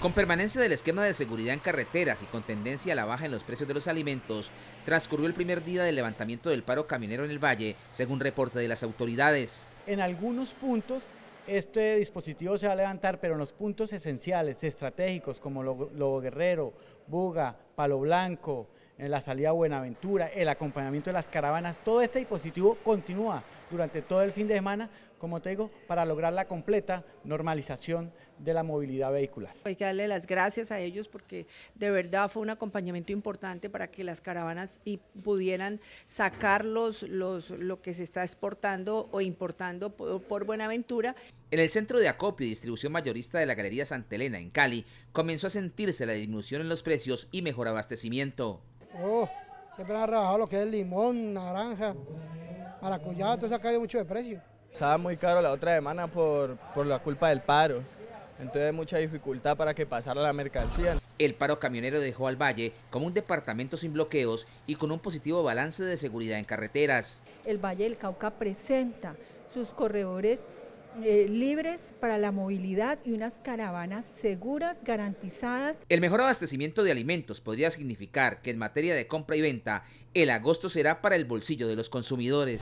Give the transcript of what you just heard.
Con permanencia del esquema de seguridad en carreteras y con tendencia a la baja en los precios de los alimentos, transcurrió el primer día del levantamiento del paro caminero en el Valle, según reporte de las autoridades. En algunos puntos este dispositivo se va a levantar, pero en los puntos esenciales, estratégicos, como Lobo Guerrero, Buga, Palo Blanco, en la salida a Buenaventura, el acompañamiento de las caravanas, todo este dispositivo continúa durante todo el fin de semana, como te digo, para lograr la completa normalización de la movilidad vehicular. Hay que darle las gracias a ellos porque de verdad fue un acompañamiento importante para que las caravanas y pudieran sacar los, lo que se está exportando o importando por Buenaventura. En el centro de acopio y distribución mayorista de la Galería Santa Elena en Cali comenzó a sentirse la disminución en los precios y mejor abastecimiento. Oh, siempre han rebajado lo que es limón, naranja, maracuyá, entonces ha caído mucho de precio. Estaba muy caro la otra semana por, por la culpa del paro, entonces mucha dificultad para que pasara la mercancía. El paro camionero dejó al Valle como un departamento sin bloqueos y con un positivo balance de seguridad en carreteras. El Valle del Cauca presenta sus corredores eh, libres para la movilidad y unas caravanas seguras, garantizadas. El mejor abastecimiento de alimentos podría significar que en materia de compra y venta, el agosto será para el bolsillo de los consumidores.